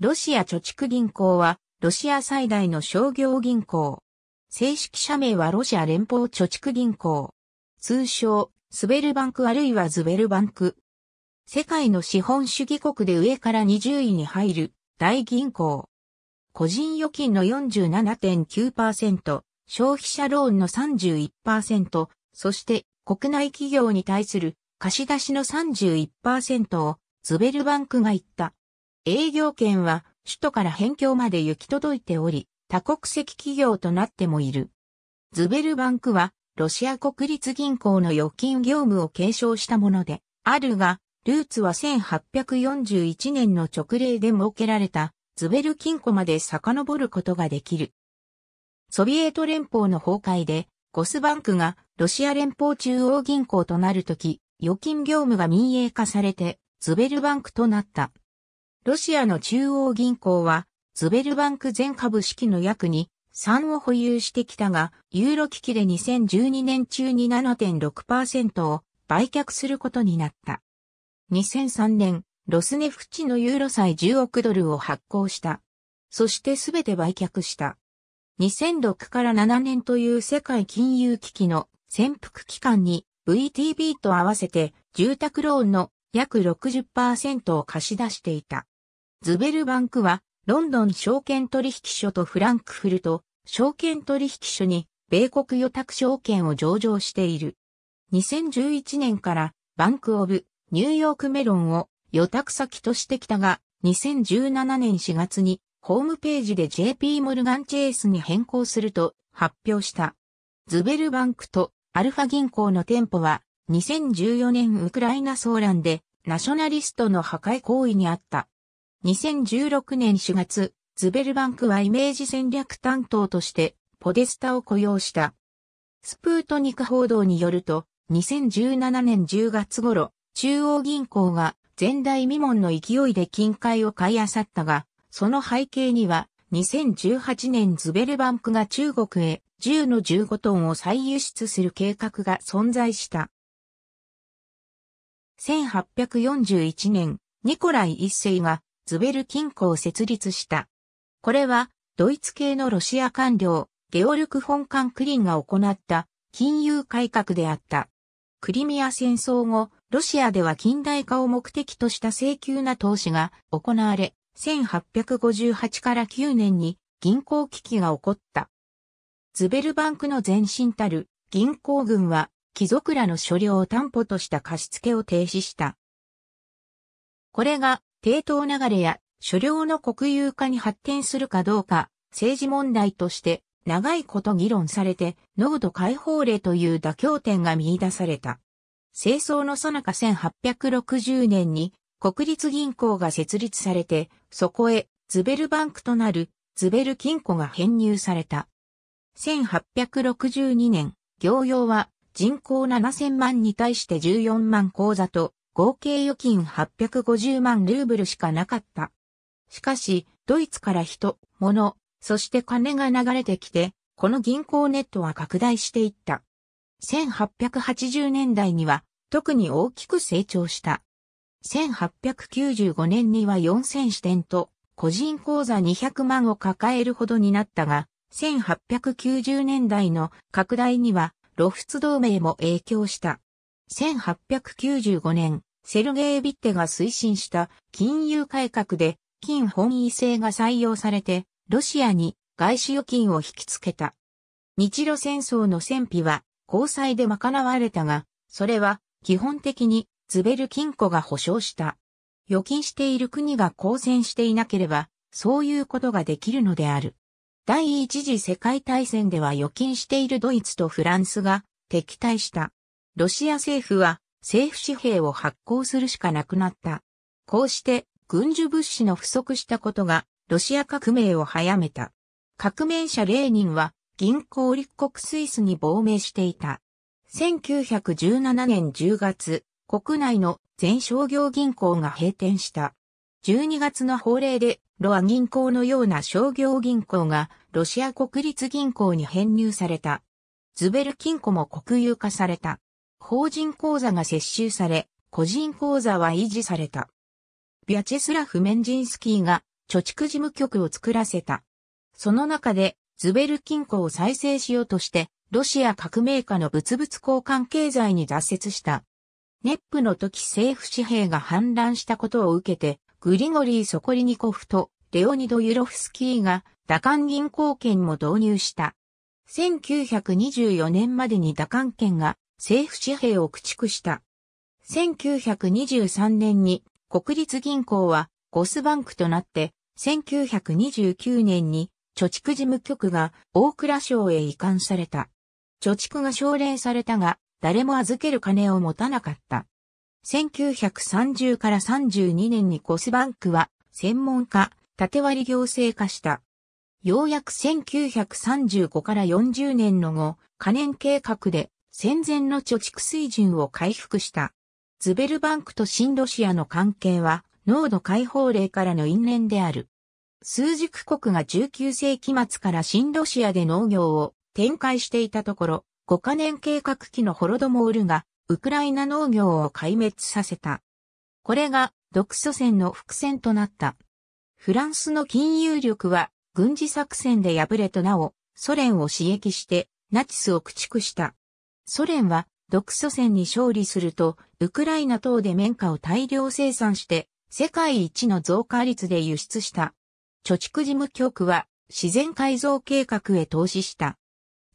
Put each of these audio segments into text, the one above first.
ロシア貯蓄銀行は、ロシア最大の商業銀行。正式社名はロシア連邦貯蓄銀行。通称、スベルバンクあるいはズベルバンク。世界の資本主義国で上から20位に入る大銀行。個人預金の47.9%、消費者ローンの31%、そして国内企業に対する貸し出しの31%をズベルバンクが言った。営業権は首都から辺境まで行き届いており、多国籍企業となってもいる。ズベルバンクは、ロシア国立銀行の預金業務を継承したもので、あるが、ルーツは1841年の直令で設けられた、ズベル金庫まで遡ることができる。ソビエト連邦の崩壊で、ゴスバンクがロシア連邦中央銀行となるとき、預金業務が民営化されて、ズベルバンクとなった。ロシアの中央銀行は、ズベルバンク全株式の約に3を保有してきたが、ユーロ危機で2012年中に7.6%を売却することになった。2003年、ロスネフチのユーロ債10億ドルを発行した。そしてすべて売却した。2006から7年という世界金融危機の潜伏期間に VTB と合わせて住宅ローンの約60%を貸し出していた。ズベルバンクは、ロンドン証券取引所とフランクフルト証券取引所に、米国予託証券を上場している。2011年からバンクオブニューヨークメロンを予託先としてきたが、2017年4月にホームページで JP モルガンチェイスに変更すると発表した。ズベルバンクとアルファ銀行の店舗は2014年ウクライナ騒乱でナショナリストの破壊行為にあった。2016年4月、ズベルバンクはイメージ戦略担当としてポデスタを雇用した。スプートニク報道によると、2017年10月頃、中央銀行が前代未聞の勢いで金塊を買い漁ったが、その背景には、2018年ズベルバンクが中国へ10の15トンを再輸出する計画が存在した。1841年、ニコライ一世がズベル金庫を設立した。これは、ドイツ系のロシア官僚、ゲオルク・フォン・カン・クリンが行った金融改革であった。クリミア戦争後、ロシアでは近代化を目的とした請求な投資が行われ、1858から9年に銀行危機が起こった。ズベルバンクの前身たる銀行軍は貴族らの所領を担保とした貸付を停止した。これが、抵当流れや所領の国有化に発展するかどうか、政治問題として長いこと議論されて、濃度解放令という妥協点が見出された。清掃の最中1860年に国立銀行が設立されて、そこへズベルバンクとなるズベル金庫が編入された。1862年、行用は人口7000万に対して14万口座と、合計預金850万ルーブルしかなかった。しかし、ドイツから人、物、そして金が流れてきて、この銀行ネットは拡大していった。1880年代には特に大きく成長した。1895年には4000支店と個人口座200万を抱えるほどになったが、1890年代の拡大には露出同盟も影響した。1895年、セルゲイ・ビッテが推進した金融改革で金本位制が採用されて、ロシアに外資預金を引きつけた。日露戦争の戦費は交際で賄われたが、それは基本的にズベル金庫が保証した。預金している国が交戦していなければ、そういうことができるのである。第一次世界大戦では預金しているドイツとフランスが敵対した。ロシア政府は政府紙幣を発行するしかなくなった。こうして軍需物資の不足したことがロシア革命を早めた。革命者レーニンは銀行立国スイスに亡命していた。1917年10月、国内の全商業銀行が閉店した。12月の法令でロア銀行のような商業銀行がロシア国立銀行に編入された。ズベル金庫も国有化された。法人口座が接収され、個人口座は維持された。ビャチェスラフ・メンジンスキーが貯蓄事務局を作らせた。その中で、ズベル金庫を再生しようとして、ロシア革命家の物々交換経済に挫折した。ネップの時政府紙幣が氾濫したことを受けて、グリゴリー・ソコリニコフとレオニド・ユロフスキーが打艦銀行券も導入した。1924年までに打艦券が政府紙幣を駆逐した。1923年に国立銀行はゴスバンクとなって、1929年に貯蓄事務局が大蔵省へ移管された。貯蓄が奨励されたが、誰も預ける金を持たなかった。1930から32年にゴスバンクは専門家、縦割り行政化した。ようやく1935から40年の後、可燃計画で戦前の貯蓄水準を回復した。ズベルバンクと新ロシアの関係は、濃度解放令からの因縁である。数軸国が19世紀末から新ロシアで農業を展開していたところ、5カ年計画期のホロドモールが、ウクライナ農業を壊滅させた。これが、独ソ戦の伏線となった。フランスの金融力は、軍事作戦で敗れとなお、ソ連を刺激してナチスを駆逐した。ソ連は独ソ戦に勝利すると、ウクライナ等で綿花を大量生産して、世界一の増加率で輸出した。貯蓄事務局は自然改造計画へ投資した。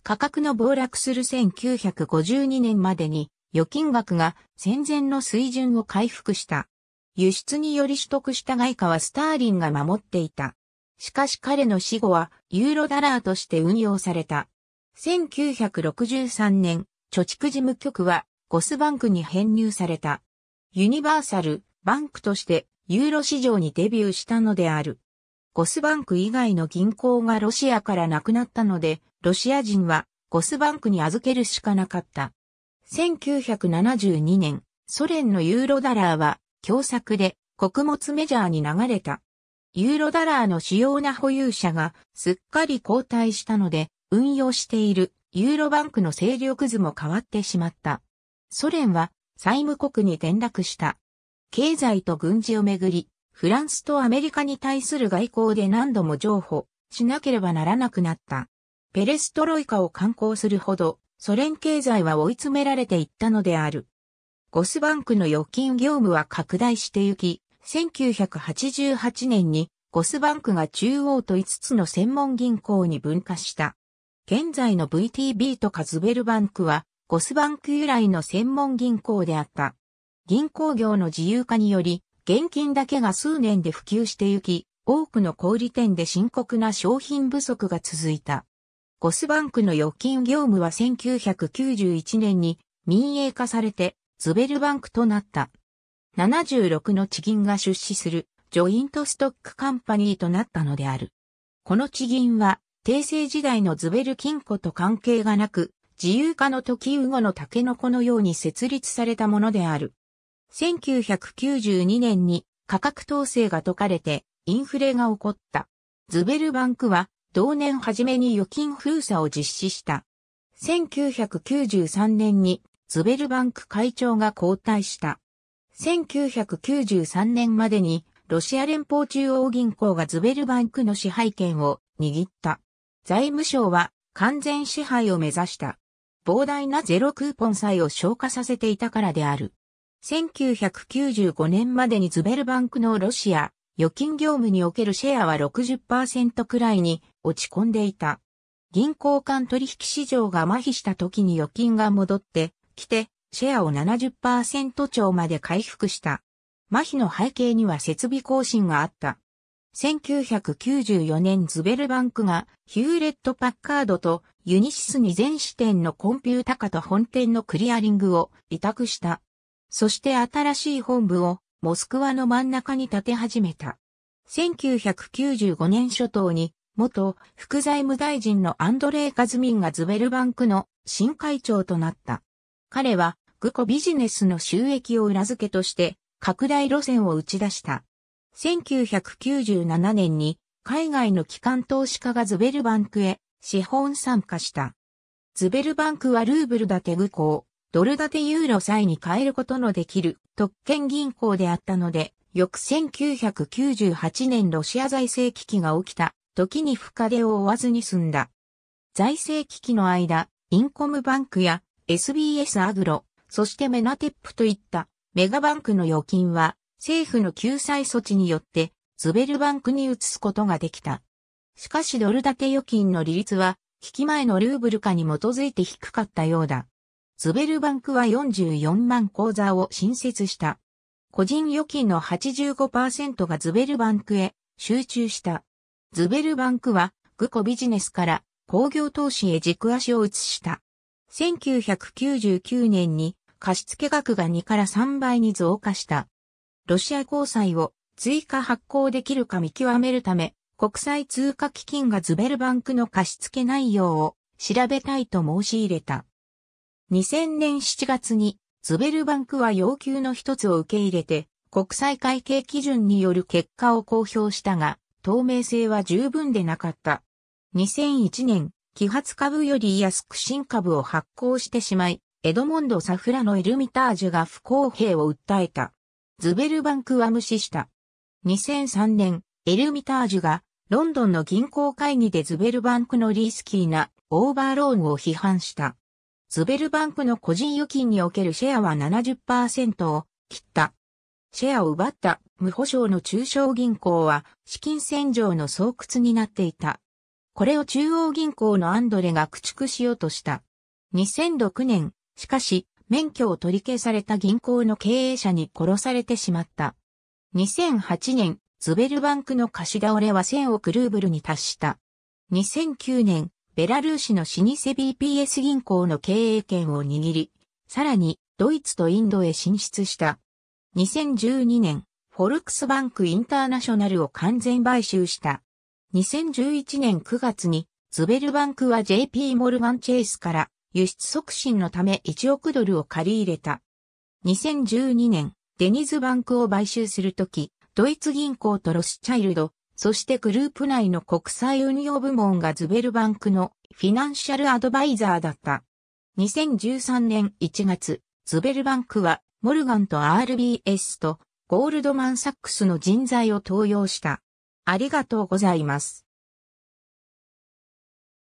価格の暴落する1952年までに預金額が戦前の水準を回復した。輸出により取得した外貨はスターリンが守っていた。しかし彼の死後はユーロダラーとして運用された。1963年、貯蓄事務局はゴスバンクに編入された。ユニバーサルバンクとしてユーロ市場にデビューしたのである。ゴスバンク以外の銀行がロシアからなくなったので、ロシア人はゴスバンクに預けるしかなかった。1972年、ソ連のユーロダラーは、共作で穀物メジャーに流れた。ユーロダラーの主要な保有者がすっかり後退したので、運用しているユーロバンクの勢力図も変わってしまった。ソ連は債務国に転落した。経済と軍事をめぐり、フランスとアメリカに対する外交で何度も譲歩しなければならなくなった。ペレストロイカを観光するほど、ソ連経済は追い詰められていったのである。ゴスバンクの預金業務は拡大してゆき、1988年にゴスバンクが中央と5つの専門銀行に分化した。現在の VTB とカズベルバンクはゴスバンク由来の専門銀行であった。銀行業の自由化により、現金だけが数年で普及してゆき、多くの小売店で深刻な商品不足が続いた。ゴスバンクの預金業務は1991年に民営化されてズベルバンクとなった。76の地銀が出資するジョイントストックカンパニーとなったのである。この地銀は、帝政時代のズベル金庫と関係がなく、自由化の時ウゴのタケノコのように設立されたものである。1992年に価格統制が解かれてインフレが起こった。ズベルバンクは同年初めに預金封鎖を実施した。1993年にズベルバンク会長が交代した。1993年までにロシア連邦中央銀行がズベルバンクの支配権を握った。財務省は完全支配を目指した。膨大なゼロクーポン債を消化させていたからである。1995年までにズベルバンクのロシア、預金業務におけるシェアは60%くらいに落ち込んでいた。銀行間取引市場が麻痺した時に預金が戻ってきて、シェアを70%超まで回復した。麻痺の背景には設備更新があった。1994年ズベルバンクがヒューレット・パッカードとユニシスに全支店のコンピュータ化と本店のクリアリングを委託した。そして新しい本部をモスクワの真ん中に建て始めた。1995年初頭に元副財務大臣のアンドレイ・カズミンがズベルバンクの新会長となった。彼はグコビジネスの収益を裏付けとして拡大路線を打ち出した。1997年に海外の機関投資家がズベルバンクへ資本参加した。ズベルバンクはルーブル建て愚行、ドル建てユーロ際に変えることのできる特権銀行であったので、翌1998年ロシア財政危機が起きた時に深手を負わずに済んだ。財政危機の間、インコムバンクや SBS アグロ、そしてメナテップといったメガバンクの預金は政府の救済措置によってズベルバンクに移すことができた。しかしドル建て預金の利率は引き前のルーブル化に基づいて低かったようだ。ズベルバンクは44万口座を新設した。個人預金の85%がズベルバンクへ集中した。ズベルバンクは、グコビジネスから工業投資へ軸足を移した。1999年に貸付額が2から3倍に増加した。ロシア交際を追加発行できるか見極めるため、国際通貨基金がズベルバンクの貸付内容を調べたいと申し入れた。2000年7月にズベルバンクは要求の一つを受け入れて国際会計基準による結果を公表したが透明性は十分でなかった。2001年、揮発株より安く新株を発行してしまいエドモンド・サフラのエルミタージュが不公平を訴えた。ズベルバンクは無視した。2003年、エルミタージュがロンドンの銀行会議でズベルバンクのリスキーなオーバーローンを批判した。ズベルバンクの個人預金におけるシェアは70%を切った。シェアを奪った無保証の中小銀行は資金洗浄の巣窟になっていた。これを中央銀行のアンドレが駆逐しようとした。2006年、しかし、免許を取り消された銀行の経営者に殺されてしまった。2008年、ズベルバンクの貸し倒れは1000億ルーブルに達した。2009年、ベラルーシの老舗 BPS 銀行の経営権を握り、さらにドイツとインドへ進出した。2012年、フォルクスバンクインターナショナルを完全買収した。2011年9月に、ズベルバンクは JP モルガンチェイスから輸出促進のため1億ドルを借り入れた。2012年、デニズバンクを買収するとき、ドイツ銀行とロスチャイルド、そしてグループ内の国際運用部門がズベルバンクのフィナンシャルアドバイザーだった。2013年1月、ズベルバンクはモルガンと RBS とゴールドマンサックスの人材を登用した。ありがとうございます。